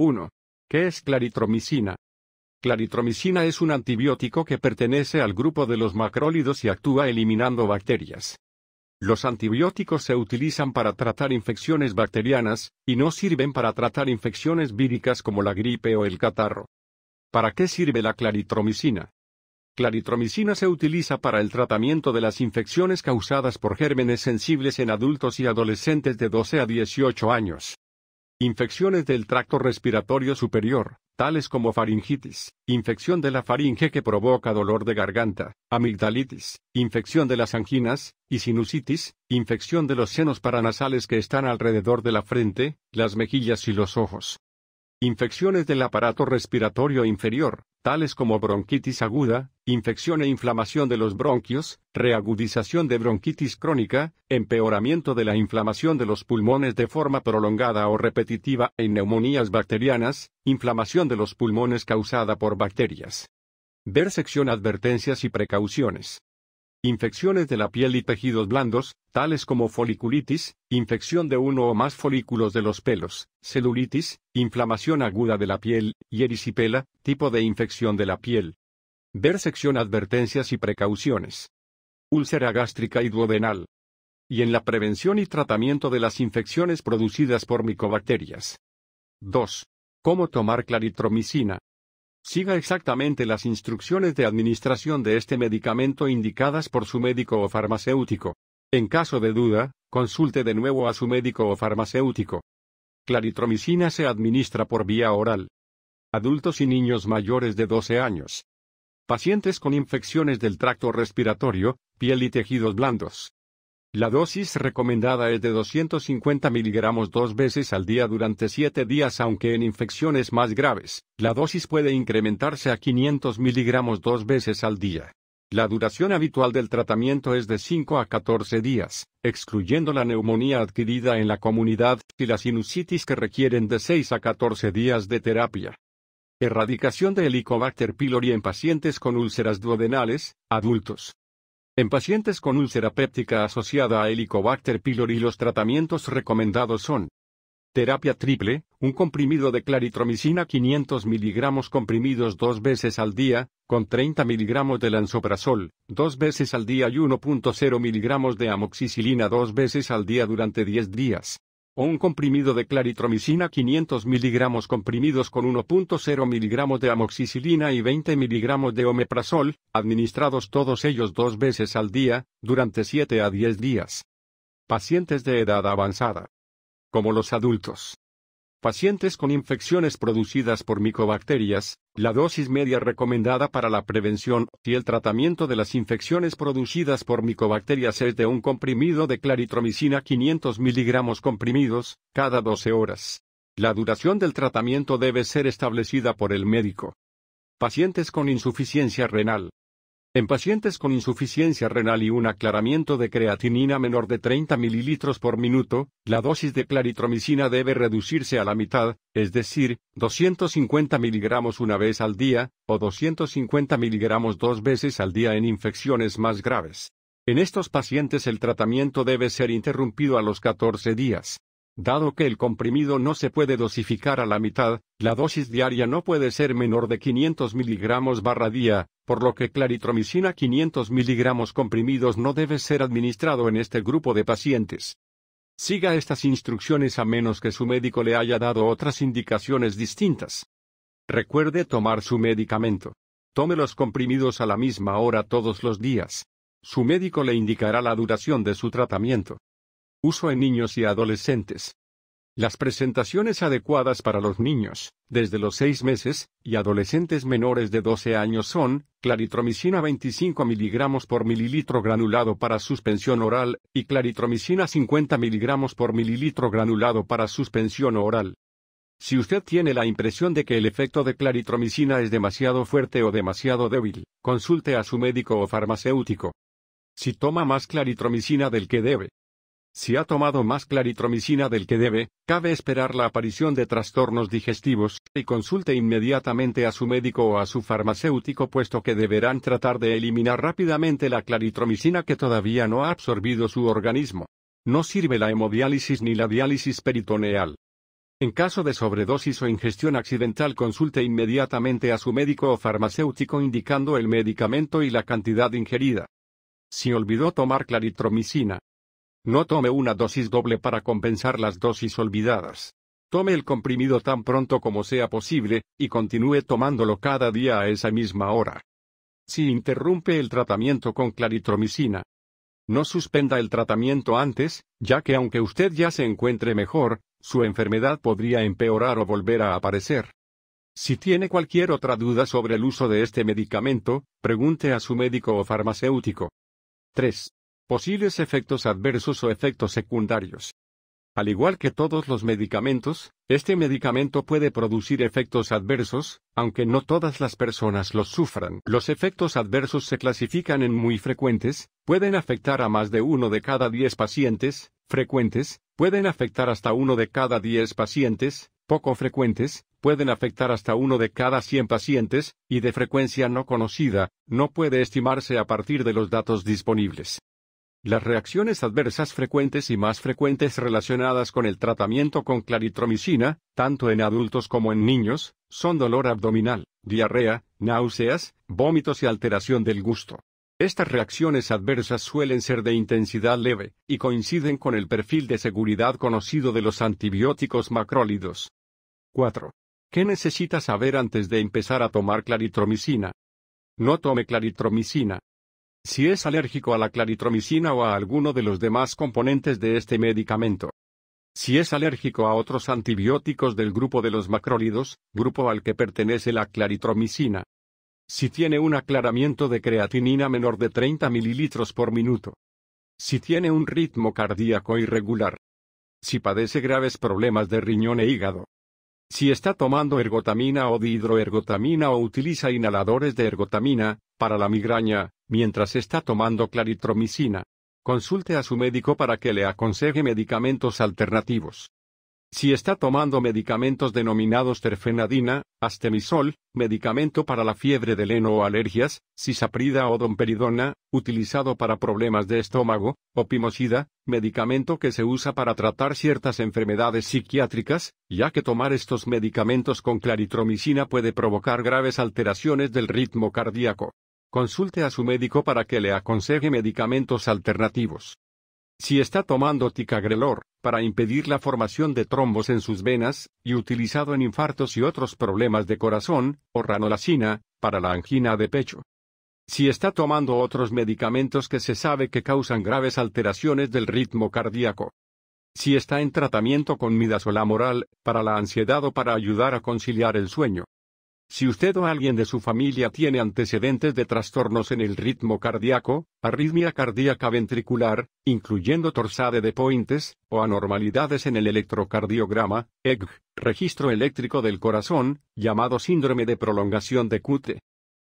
1. ¿Qué es claritromicina? Claritromicina es un antibiótico que pertenece al grupo de los macrólidos y actúa eliminando bacterias. Los antibióticos se utilizan para tratar infecciones bacterianas, y no sirven para tratar infecciones víricas como la gripe o el catarro. ¿Para qué sirve la claritromicina? Claritromicina se utiliza para el tratamiento de las infecciones causadas por gérmenes sensibles en adultos y adolescentes de 12 a 18 años. Infecciones del tracto respiratorio superior, tales como faringitis, infección de la faringe que provoca dolor de garganta, amigdalitis, infección de las anginas, y sinusitis, infección de los senos paranasales que están alrededor de la frente, las mejillas y los ojos. Infecciones del aparato respiratorio inferior, tales como bronquitis aguda, infección e inflamación de los bronquios, reagudización de bronquitis crónica, empeoramiento de la inflamación de los pulmones de forma prolongada o repetitiva en neumonías bacterianas, inflamación de los pulmones causada por bacterias. Ver sección advertencias y precauciones. Infecciones de la piel y tejidos blandos, tales como foliculitis, infección de uno o más folículos de los pelos, celulitis, inflamación aguda de la piel, y erisipela, tipo de infección de la piel. Ver sección advertencias y precauciones. Úlcera gástrica y duodenal. Y en la prevención y tratamiento de las infecciones producidas por micobacterias. 2. ¿Cómo tomar claritromicina? Siga exactamente las instrucciones de administración de este medicamento indicadas por su médico o farmacéutico. En caso de duda, consulte de nuevo a su médico o farmacéutico. Claritromicina se administra por vía oral. Adultos y niños mayores de 12 años. Pacientes con infecciones del tracto respiratorio, piel y tejidos blandos. La dosis recomendada es de 250 miligramos dos veces al día durante 7 días, aunque en infecciones más graves, la dosis puede incrementarse a 500 miligramos dos veces al día. La duración habitual del tratamiento es de 5 a 14 días, excluyendo la neumonía adquirida en la comunidad y la sinusitis que requieren de 6 a 14 días de terapia. Erradicación de Helicobacter pylori en pacientes con úlceras duodenales, adultos. En pacientes con úlcera péptica asociada a Helicobacter pylori los tratamientos recomendados son terapia triple, un comprimido de claritromicina 500 miligramos comprimidos dos veces al día, con 30 miligramos de lansoprazol, dos veces al día y 1.0 miligramos de amoxicilina dos veces al día durante 10 días un comprimido de claritromicina 500 miligramos comprimidos con 1.0 miligramos de amoxicilina y 20 miligramos de omeprazol, administrados todos ellos dos veces al día, durante 7 a 10 días. Pacientes de edad avanzada. Como los adultos pacientes con infecciones producidas por micobacterias, la dosis media recomendada para la prevención y el tratamiento de las infecciones producidas por micobacterias es de un comprimido de claritromicina 500 miligramos comprimidos, cada 12 horas. La duración del tratamiento debe ser establecida por el médico. Pacientes con insuficiencia renal. En pacientes con insuficiencia renal y un aclaramiento de creatinina menor de 30 ml por minuto, la dosis de claritromicina debe reducirse a la mitad, es decir, 250 miligramos una vez al día, o 250 miligramos dos veces al día en infecciones más graves. En estos pacientes el tratamiento debe ser interrumpido a los 14 días. Dado que el comprimido no se puede dosificar a la mitad, la dosis diaria no puede ser menor de 500 miligramos barra día, por lo que claritromicina 500 miligramos comprimidos no debe ser administrado en este grupo de pacientes. Siga estas instrucciones a menos que su médico le haya dado otras indicaciones distintas. Recuerde tomar su medicamento. Tome los comprimidos a la misma hora todos los días. Su médico le indicará la duración de su tratamiento. Uso en niños y adolescentes. Las presentaciones adecuadas para los niños, desde los 6 meses, y adolescentes menores de 12 años son, claritromicina 25 miligramos por mililitro granulado para suspensión oral, y claritromicina 50 miligramos por mililitro granulado para suspensión oral. Si usted tiene la impresión de que el efecto de claritromicina es demasiado fuerte o demasiado débil, consulte a su médico o farmacéutico. Si toma más claritromicina del que debe, si ha tomado más claritromicina del que debe, cabe esperar la aparición de trastornos digestivos, y consulte inmediatamente a su médico o a su farmacéutico puesto que deberán tratar de eliminar rápidamente la claritromicina que todavía no ha absorbido su organismo. No sirve la hemodiálisis ni la diálisis peritoneal. En caso de sobredosis o ingestión accidental consulte inmediatamente a su médico o farmacéutico indicando el medicamento y la cantidad ingerida. Si olvidó tomar claritromicina, no tome una dosis doble para compensar las dosis olvidadas. Tome el comprimido tan pronto como sea posible, y continúe tomándolo cada día a esa misma hora. Si interrumpe el tratamiento con claritromicina, no suspenda el tratamiento antes, ya que aunque usted ya se encuentre mejor, su enfermedad podría empeorar o volver a aparecer. Si tiene cualquier otra duda sobre el uso de este medicamento, pregunte a su médico o farmacéutico. 3. Posibles efectos adversos o efectos secundarios. Al igual que todos los medicamentos, este medicamento puede producir efectos adversos, aunque no todas las personas los sufran. Los efectos adversos se clasifican en muy frecuentes, pueden afectar a más de uno de cada diez pacientes, frecuentes, pueden afectar hasta uno de cada diez pacientes, poco frecuentes, pueden afectar hasta uno de cada 100 pacientes, y de frecuencia no conocida, no puede estimarse a partir de los datos disponibles. Las reacciones adversas frecuentes y más frecuentes relacionadas con el tratamiento con claritromicina, tanto en adultos como en niños, son dolor abdominal, diarrea, náuseas, vómitos y alteración del gusto. Estas reacciones adversas suelen ser de intensidad leve, y coinciden con el perfil de seguridad conocido de los antibióticos macrólidos. 4. ¿Qué necesitas saber antes de empezar a tomar claritromicina? No tome claritromicina, si es alérgico a la claritromicina o a alguno de los demás componentes de este medicamento. Si es alérgico a otros antibióticos del grupo de los macrólidos, grupo al que pertenece la claritromicina. Si tiene un aclaramiento de creatinina menor de 30 mililitros por minuto. Si tiene un ritmo cardíaco irregular. Si padece graves problemas de riñón e hígado. Si está tomando ergotamina o dihidroergotamina o utiliza inhaladores de ergotamina, para la migraña, mientras está tomando claritromicina, consulte a su médico para que le aconseje medicamentos alternativos. Si está tomando medicamentos denominados terfenadina, astemisol, medicamento para la fiebre de leno o alergias, cisaprida o domperidona, utilizado para problemas de estómago, o pimocida, medicamento que se usa para tratar ciertas enfermedades psiquiátricas, ya que tomar estos medicamentos con claritromicina puede provocar graves alteraciones del ritmo cardíaco. Consulte a su médico para que le aconseje medicamentos alternativos. Si está tomando ticagrelor, para impedir la formación de trombos en sus venas, y utilizado en infartos y otros problemas de corazón, o ranolacina, para la angina de pecho. Si está tomando otros medicamentos que se sabe que causan graves alteraciones del ritmo cardíaco. Si está en tratamiento con midazolam oral, para la ansiedad o para ayudar a conciliar el sueño. Si usted o alguien de su familia tiene antecedentes de trastornos en el ritmo cardíaco, arritmia cardíaca ventricular, incluyendo torsade de pointes, o anormalidades en el electrocardiograma, EGG, registro eléctrico del corazón, llamado síndrome de prolongación de QT.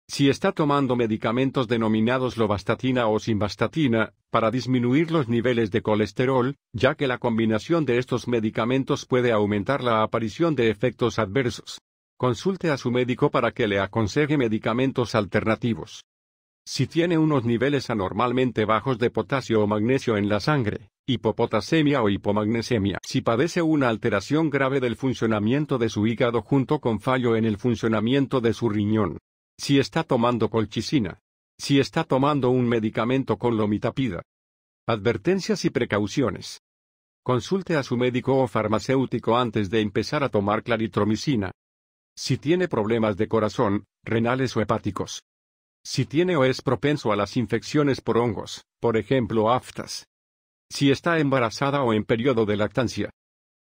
Si está tomando medicamentos denominados lovastatina o simvastatina, para disminuir los niveles de colesterol, ya que la combinación de estos medicamentos puede aumentar la aparición de efectos adversos. Consulte a su médico para que le aconseje medicamentos alternativos. Si tiene unos niveles anormalmente bajos de potasio o magnesio en la sangre, hipopotasemia o hipomagnesemia. Si padece una alteración grave del funcionamiento de su hígado junto con fallo en el funcionamiento de su riñón. Si está tomando colchicina. Si está tomando un medicamento con lomitapida. Advertencias y precauciones. Consulte a su médico o farmacéutico antes de empezar a tomar claritromicina, si tiene problemas de corazón, renales o hepáticos. Si tiene o es propenso a las infecciones por hongos, por ejemplo aftas. Si está embarazada o en periodo de lactancia.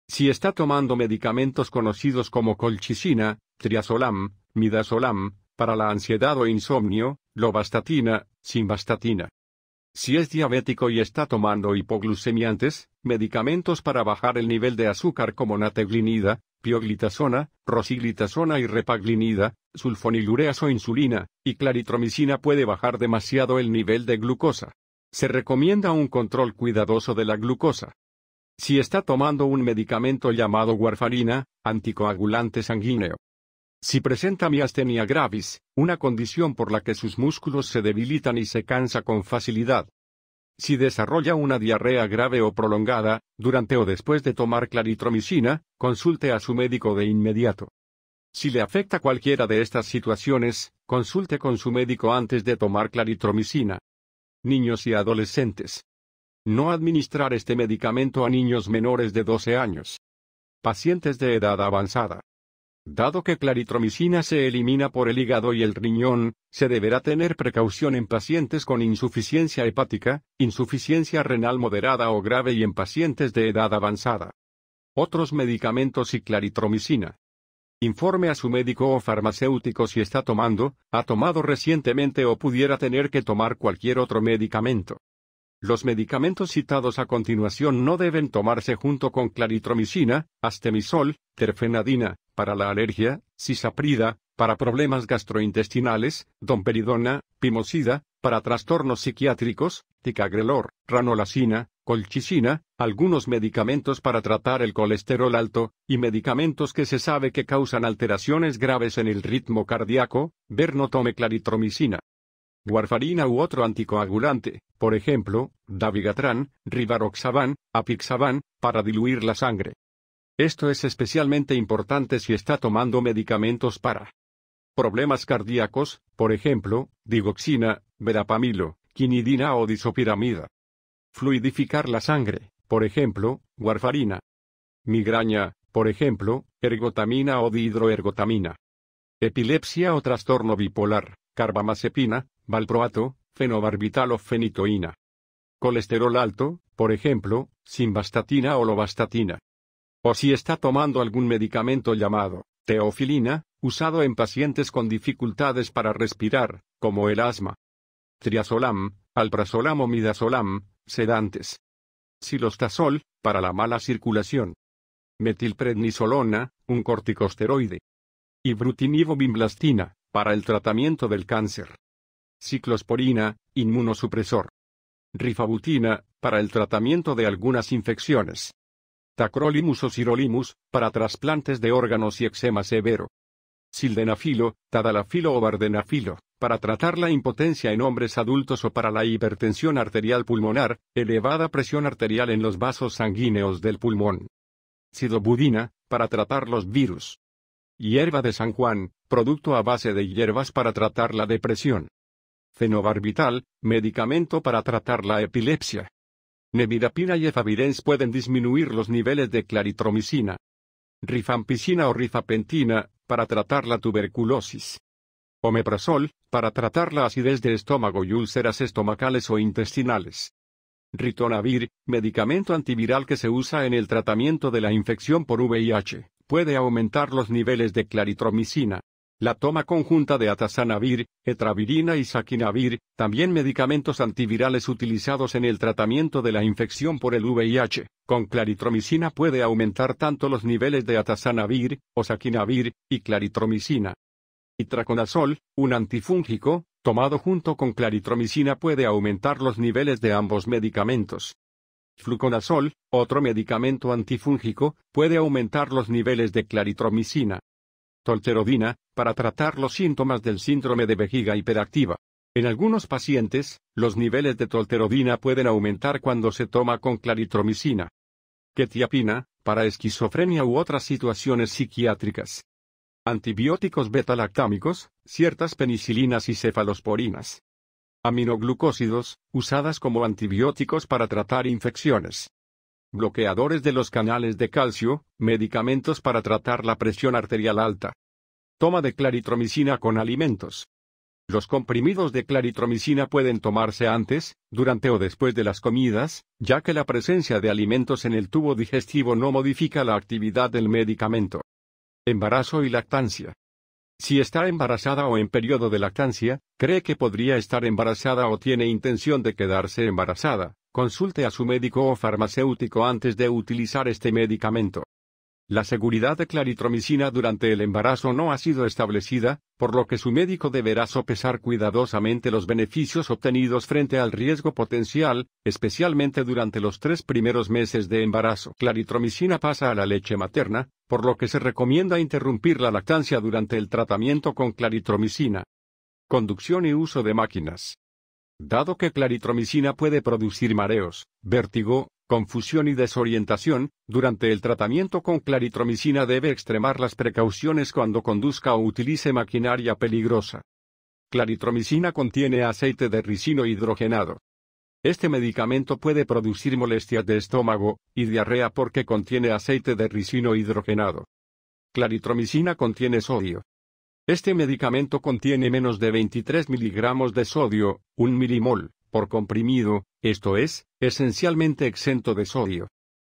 Si está tomando medicamentos conocidos como colchicina, triazolam, midazolam, para la ansiedad o insomnio, lobastatina, simvastatina. Si es diabético y está tomando hipoglucemiantes, medicamentos para bajar el nivel de azúcar como nateglinida, pioglitazona, rosiglitazona y repaglinida, sulfonilureas o insulina, y claritromicina puede bajar demasiado el nivel de glucosa. Se recomienda un control cuidadoso de la glucosa. Si está tomando un medicamento llamado warfarina, anticoagulante sanguíneo, si presenta miastenia gravis, una condición por la que sus músculos se debilitan y se cansa con facilidad. Si desarrolla una diarrea grave o prolongada, durante o después de tomar claritromicina, consulte a su médico de inmediato. Si le afecta cualquiera de estas situaciones, consulte con su médico antes de tomar claritromicina. Niños y adolescentes. No administrar este medicamento a niños menores de 12 años. Pacientes de edad avanzada. Dado que claritromicina se elimina por el hígado y el riñón, se deberá tener precaución en pacientes con insuficiencia hepática, insuficiencia renal moderada o grave y en pacientes de edad avanzada. Otros medicamentos y claritromicina. Informe a su médico o farmacéutico si está tomando, ha tomado recientemente o pudiera tener que tomar cualquier otro medicamento. Los medicamentos citados a continuación no deben tomarse junto con claritromicina, astemisol, terfenadina, para la alergia, cisaprida, para problemas gastrointestinales, domperidona, pimosida, para trastornos psiquiátricos, ticagrelor, ranolacina, colchicina, algunos medicamentos para tratar el colesterol alto, y medicamentos que se sabe que causan alteraciones graves en el ritmo cardíaco, ver no tome claritromicina warfarina u otro anticoagulante, por ejemplo, Davigatran, rivaroxaban, apixaban, para diluir la sangre. Esto es especialmente importante si está tomando medicamentos para problemas cardíacos, por ejemplo, digoxina, verapamilo, quinidina o disopiramida. Fluidificar la sangre, por ejemplo, warfarina. Migraña, por ejemplo, ergotamina o dihidroergotamina. Epilepsia o trastorno bipolar, carbamazepina, valproato, fenobarbital o fenitoína. Colesterol alto, por ejemplo, simvastatina o lovastatina. O si está tomando algún medicamento llamado teofilina, usado en pacientes con dificultades para respirar, como el asma. Triazolam, alprazolam o midazolam, sedantes. Silostazol, para la mala circulación. Metilprednisolona, un corticosteroide. Y para el tratamiento del cáncer ciclosporina, inmunosupresor. Rifabutina, para el tratamiento de algunas infecciones. Tacrolimus o sirolimus, para trasplantes de órganos y eczema severo. Sildenafilo, tadalafilo o bardenafilo, para tratar la impotencia en hombres adultos o para la hipertensión arterial pulmonar, elevada presión arterial en los vasos sanguíneos del pulmón. Sidobudina, para tratar los virus. Hierba de San Juan, producto a base de hierbas para tratar la depresión fenobarbital, medicamento para tratar la epilepsia. Nevidapina y efavirenz pueden disminuir los niveles de claritromicina. Rifampicina o rifapentina, para tratar la tuberculosis. Omeprazol, para tratar la acidez de estómago y úlceras estomacales o intestinales. Ritonavir, medicamento antiviral que se usa en el tratamiento de la infección por VIH, puede aumentar los niveles de claritromicina. La toma conjunta de atazanavir, etravirina y saquinavir, también medicamentos antivirales utilizados en el tratamiento de la infección por el VIH, con claritromicina puede aumentar tanto los niveles de atazanavir, o saquinavir, y claritromicina. Y un antifúngico, tomado junto con claritromicina puede aumentar los niveles de ambos medicamentos. Fluconazol, otro medicamento antifúngico, puede aumentar los niveles de claritromicina. Tolterodina, para tratar los síntomas del síndrome de vejiga hiperactiva. En algunos pacientes, los niveles de tolterodina pueden aumentar cuando se toma con claritromicina. Ketiapina, para esquizofrenia u otras situaciones psiquiátricas. Antibióticos beta-lactámicos, ciertas penicilinas y cefalosporinas. Aminoglucósidos, usadas como antibióticos para tratar infecciones. Bloqueadores de los canales de calcio, medicamentos para tratar la presión arterial alta. Toma de claritromicina con alimentos. Los comprimidos de claritromicina pueden tomarse antes, durante o después de las comidas, ya que la presencia de alimentos en el tubo digestivo no modifica la actividad del medicamento. Embarazo y lactancia. Si está embarazada o en periodo de lactancia, cree que podría estar embarazada o tiene intención de quedarse embarazada, consulte a su médico o farmacéutico antes de utilizar este medicamento. La seguridad de claritromicina durante el embarazo no ha sido establecida, por lo que su médico deberá sopesar cuidadosamente los beneficios obtenidos frente al riesgo potencial, especialmente durante los tres primeros meses de embarazo. Claritromicina pasa a la leche materna, por lo que se recomienda interrumpir la lactancia durante el tratamiento con claritromicina. Conducción y uso de máquinas. Dado que claritromicina puede producir mareos, vértigo, confusión y desorientación, durante el tratamiento con claritromicina debe extremar las precauciones cuando conduzca o utilice maquinaria peligrosa. Claritromicina contiene aceite de ricino hidrogenado. Este medicamento puede producir molestias de estómago y diarrea porque contiene aceite de ricino hidrogenado. Claritromicina contiene sodio. Este medicamento contiene menos de 23 miligramos de sodio, un milimol por comprimido, esto es, esencialmente exento de sodio.